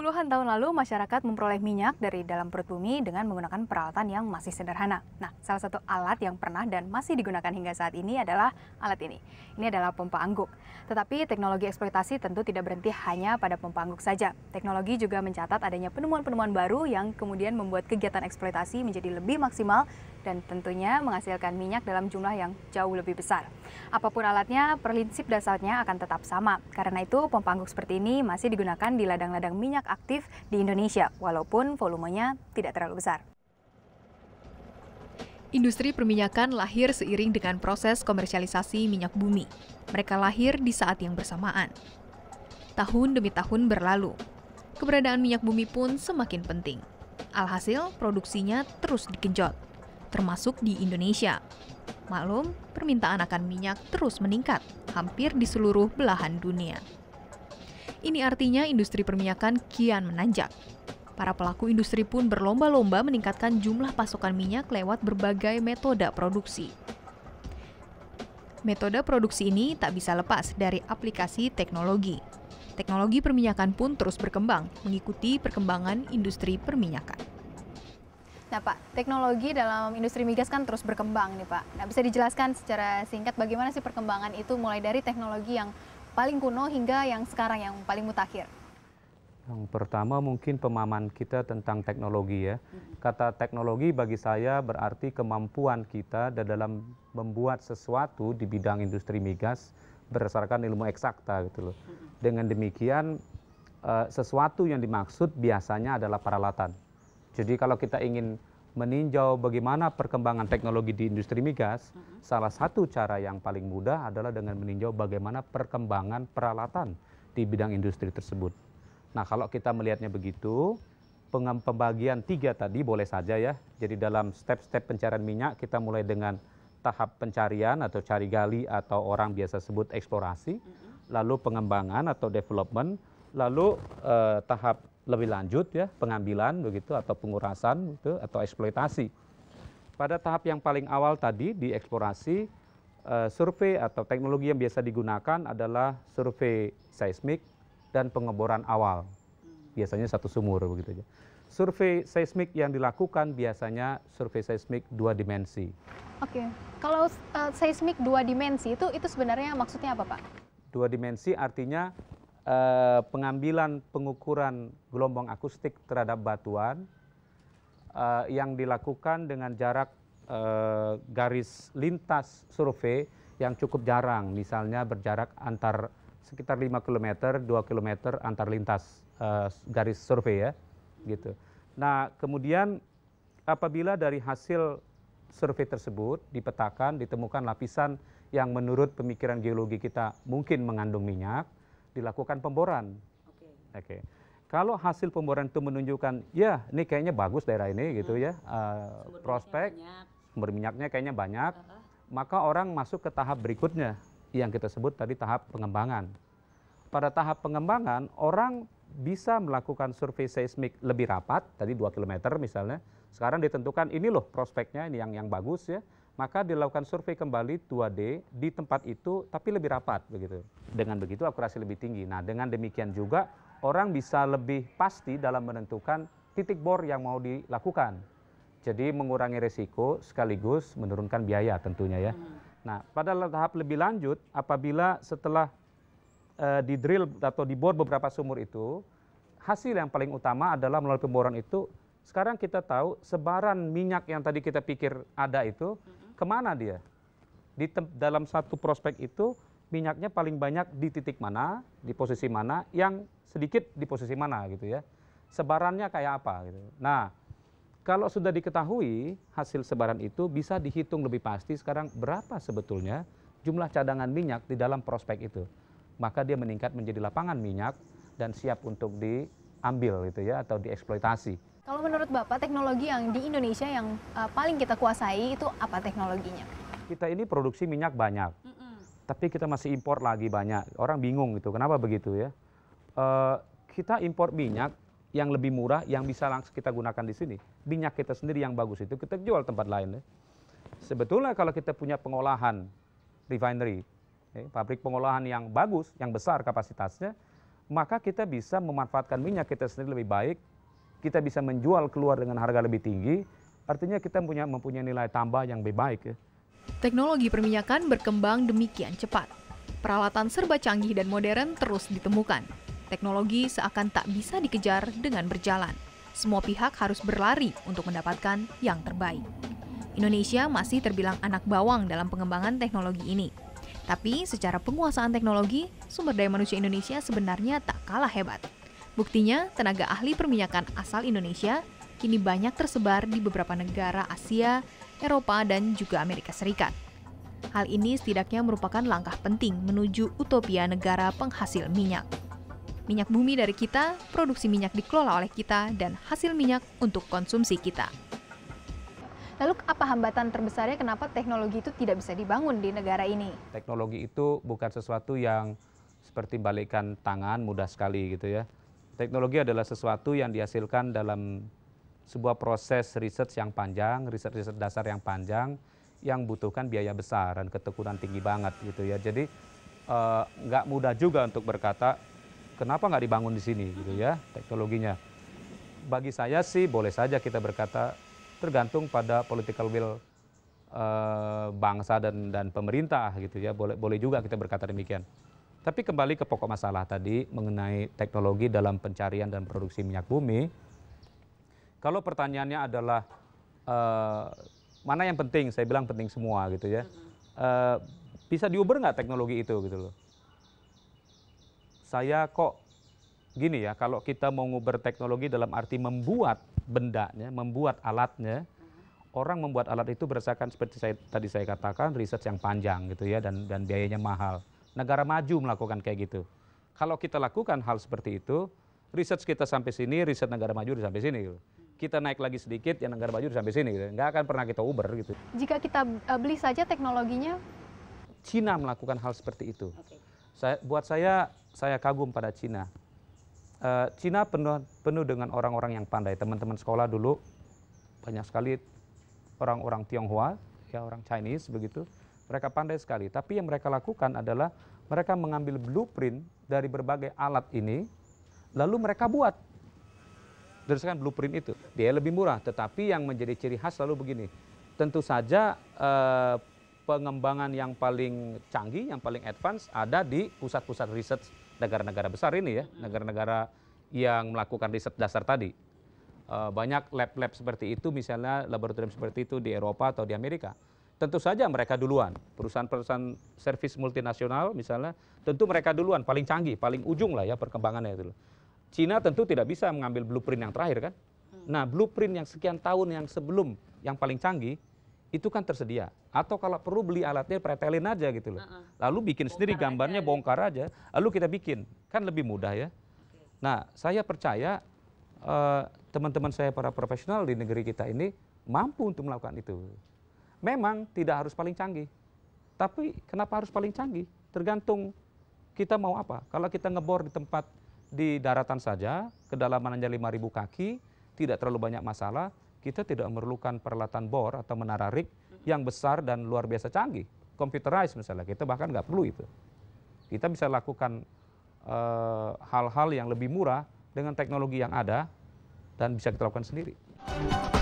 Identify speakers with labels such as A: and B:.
A: Puluhan tahun lalu, masyarakat memperoleh minyak dari dalam perut bumi dengan menggunakan peralatan yang masih sederhana. Nah, salah satu alat yang pernah dan masih digunakan hingga saat ini adalah alat ini. Ini adalah pompa angguk. Tetapi teknologi eksploitasi tentu tidak berhenti hanya pada pompa angguk saja. Teknologi juga mencatat adanya penemuan-penemuan baru yang kemudian membuat kegiatan eksploitasi menjadi lebih maksimal dan tentunya menghasilkan minyak dalam jumlah yang jauh lebih besar. Apapun alatnya, prinsip dasarnya akan tetap sama. Karena itu, pompa angguk seperti ini masih digunakan di ladang-ladang minyak aktif di Indonesia, walaupun volumenya tidak terlalu besar. Industri perminyakan lahir seiring dengan proses komersialisasi minyak bumi. Mereka lahir di saat yang bersamaan. Tahun demi tahun berlalu. Keberadaan minyak bumi pun semakin penting. Alhasil, produksinya terus digenjot, termasuk di Indonesia. Maklum, permintaan akan minyak terus meningkat hampir di seluruh belahan dunia. Ini artinya industri perminyakan kian menanjak. Para pelaku industri pun berlomba-lomba meningkatkan jumlah pasokan minyak lewat berbagai metode produksi. Metode produksi ini tak bisa lepas dari aplikasi teknologi. Teknologi perminyakan pun terus berkembang mengikuti perkembangan industri perminyakan. Nah Pak, teknologi dalam industri migas kan terus berkembang nih Pak. Nah bisa dijelaskan secara singkat bagaimana sih perkembangan itu mulai dari teknologi yang paling kuno hingga yang sekarang yang paling mutakhir?
B: Yang pertama mungkin pemahaman kita tentang teknologi ya. Kata teknologi bagi saya berarti kemampuan kita dalam membuat sesuatu di bidang industri migas berdasarkan ilmu eksakta gitu loh. Dengan demikian eh, sesuatu yang dimaksud biasanya adalah peralatan. Jadi kalau kita ingin meninjau bagaimana perkembangan teknologi di industri migas, uh-huh. salah satu cara yang paling mudah adalah dengan meninjau bagaimana perkembangan peralatan di bidang industri tersebut. Nah, kalau kita melihatnya begitu, pembagian tiga tadi boleh saja ya. Jadi dalam step-step pencarian minyak kita mulai dengan tahap pencarian atau cari gali atau orang biasa sebut eksplorasi, uh-huh. lalu pengembangan atau development, lalu eh, tahap lebih lanjut ya pengambilan begitu atau pengurasan itu atau eksploitasi. Pada tahap yang paling awal tadi di eksplorasi eh, survei atau teknologi yang biasa digunakan adalah survei seismik dan pengeboran awal. Biasanya satu sumur begitu ya. Survei seismik yang dilakukan biasanya survei seismik dua dimensi.
A: Oke, kalau uh, seismik dua dimensi itu itu sebenarnya maksudnya apa, Pak?
B: Dua dimensi artinya Eh, pengambilan pengukuran gelombang akustik terhadap batuan eh, yang dilakukan dengan jarak eh, garis lintas survei yang cukup jarang, misalnya berjarak antar sekitar 5 km, 2 km antar lintas garis survei ya, gitu. Nah, kemudian apabila dari hasil survei tersebut dipetakan ditemukan lapisan yang menurut pemikiran geologi kita mungkin mengandung minyak, dilakukan pemboran. Oke. Okay. Okay. Kalau hasil pemboran itu menunjukkan, ya ini kayaknya bagus daerah ini hmm. gitu ya, uh, prospek, berminyaknya sumber minyaknya kayaknya banyak, uh -huh. maka orang masuk ke tahap berikutnya yang kita sebut tadi tahap pengembangan. Pada tahap pengembangan, orang bisa melakukan survei seismik lebih rapat, tadi 2 km misalnya. Sekarang ditentukan ini loh prospeknya ini yang yang bagus ya maka dilakukan survei kembali 2D di tempat itu tapi lebih rapat begitu. Dengan begitu akurasi lebih tinggi. Nah, dengan demikian juga orang bisa lebih pasti dalam menentukan titik bor yang mau dilakukan. Jadi mengurangi resiko sekaligus menurunkan biaya tentunya ya. Hmm. Nah, pada tahap lebih lanjut apabila setelah uh, eh, di drill atau dibor beberapa sumur itu, hasil yang paling utama adalah melalui pemboran itu sekarang kita tahu sebaran minyak yang tadi kita pikir ada itu hmm kemana dia di dalam satu prospek itu minyaknya paling banyak di titik mana di posisi mana yang sedikit di posisi mana gitu ya sebarannya kayak apa gitu nah kalau sudah diketahui hasil sebaran itu bisa dihitung lebih pasti sekarang berapa sebetulnya jumlah cadangan minyak di dalam prospek itu maka dia meningkat menjadi lapangan minyak dan siap untuk diambil gitu ya atau dieksploitasi
A: kalau menurut Bapak, teknologi yang di Indonesia yang uh, paling kita kuasai itu apa teknologinya?
B: Kita ini produksi minyak banyak, mm -mm. tapi kita masih impor lagi banyak. Orang bingung gitu, kenapa begitu ya? Uh, kita impor minyak yang lebih murah, yang bisa langsung kita gunakan di sini. Minyak kita sendiri yang bagus itu kita jual tempat lain. Ya. Sebetulnya kalau kita punya pengolahan refinery, ya, pabrik pengolahan yang bagus, yang besar kapasitasnya, maka kita bisa memanfaatkan minyak kita sendiri lebih baik kita bisa menjual keluar dengan harga lebih tinggi, artinya kita punya, mempunyai nilai tambah yang lebih baik. Ya.
A: Teknologi perminyakan berkembang demikian cepat. Peralatan serba canggih dan modern terus ditemukan. Teknologi seakan tak bisa dikejar dengan berjalan. Semua pihak harus berlari untuk mendapatkan yang terbaik. Indonesia masih terbilang anak bawang dalam pengembangan teknologi ini. Tapi secara penguasaan teknologi, sumber daya manusia Indonesia sebenarnya tak kalah hebat. Buktinya, tenaga ahli perminyakan asal Indonesia kini banyak tersebar di beberapa negara Asia, Eropa, dan juga Amerika Serikat. Hal ini setidaknya merupakan langkah penting menuju utopia negara penghasil minyak. Minyak bumi dari kita, produksi minyak dikelola oleh kita, dan hasil minyak untuk konsumsi kita. Lalu apa hambatan terbesarnya kenapa teknologi itu tidak bisa dibangun di negara ini?
B: Teknologi itu bukan sesuatu yang seperti balikan tangan mudah sekali gitu ya teknologi adalah sesuatu yang dihasilkan dalam sebuah proses riset yang panjang, riset-riset dasar yang panjang, yang butuhkan biaya besar dan ketekunan tinggi banget gitu ya. Jadi eh, nggak uh, mudah juga untuk berkata kenapa nggak dibangun di sini gitu ya teknologinya. Bagi saya sih boleh saja kita berkata tergantung pada political will uh, bangsa dan dan pemerintah gitu ya. Boleh boleh juga kita berkata demikian. Tapi kembali ke pokok masalah tadi mengenai teknologi dalam pencarian dan produksi minyak bumi. Kalau pertanyaannya adalah uh, mana yang penting, saya bilang penting semua gitu ya. Uh, bisa diuber nggak teknologi itu gitu loh. Saya kok gini ya, kalau kita mau nguber teknologi dalam arti membuat bendanya, membuat alatnya, orang membuat alat itu berdasarkan seperti saya tadi saya katakan riset yang panjang gitu ya dan dan biayanya mahal negara maju melakukan kayak gitu. Kalau kita lakukan hal seperti itu, riset kita sampai sini, riset negara maju sampai sini gitu kita naik lagi sedikit, yang negara maju sampai sini. Gitu. Nggak akan pernah kita uber gitu.
A: Jika kita eh, beli saja teknologinya?
B: Cina melakukan hal seperti itu. Okay. Saya, buat saya, saya kagum pada Cina. Uh, Cina penuh, penuh dengan orang-orang yang pandai. Teman-teman sekolah dulu banyak sekali orang-orang Tionghoa, ya orang Chinese begitu, mereka pandai sekali tapi yang mereka lakukan adalah mereka mengambil blueprint dari berbagai alat ini lalu mereka buat teruskan blueprint itu biaya lebih murah tetapi yang menjadi ciri khas lalu begini tentu saja eh, pengembangan yang paling canggih yang paling advance ada di pusat-pusat riset negara-negara besar ini ya negara-negara yang melakukan riset dasar tadi eh, banyak lab-lab seperti itu misalnya laboratorium seperti itu di Eropa atau di Amerika tentu saja mereka duluan. Perusahaan perusahaan servis multinasional misalnya, tentu mereka duluan, paling canggih, paling ujung lah ya perkembangannya itu. Cina tentu tidak bisa mengambil blueprint yang terakhir kan. Hmm. Nah blueprint yang sekian tahun yang sebelum yang paling canggih itu kan tersedia. Atau kalau perlu beli alatnya pretelin aja gitu loh. Lalu bikin bongkar sendiri gambarnya aja. Ya. bongkar aja, lalu kita bikin. Kan lebih mudah ya. Nah saya percaya eh, teman-teman uh, teman -teman saya para profesional di negeri kita ini mampu untuk melakukan itu memang tidak harus paling canggih. Tapi kenapa harus paling canggih? Tergantung kita mau apa. Kalau kita ngebor di tempat di daratan saja, kedalaman hanya 5.000 kaki, tidak terlalu banyak masalah, kita tidak memerlukan peralatan bor atau menara rig yang besar dan luar biasa canggih. Computerized misalnya, kita bahkan nggak perlu itu. Kita bisa lakukan eh, hal-hal uh, hal -hal yang lebih murah dengan teknologi yang ada dan bisa kita lakukan sendiri.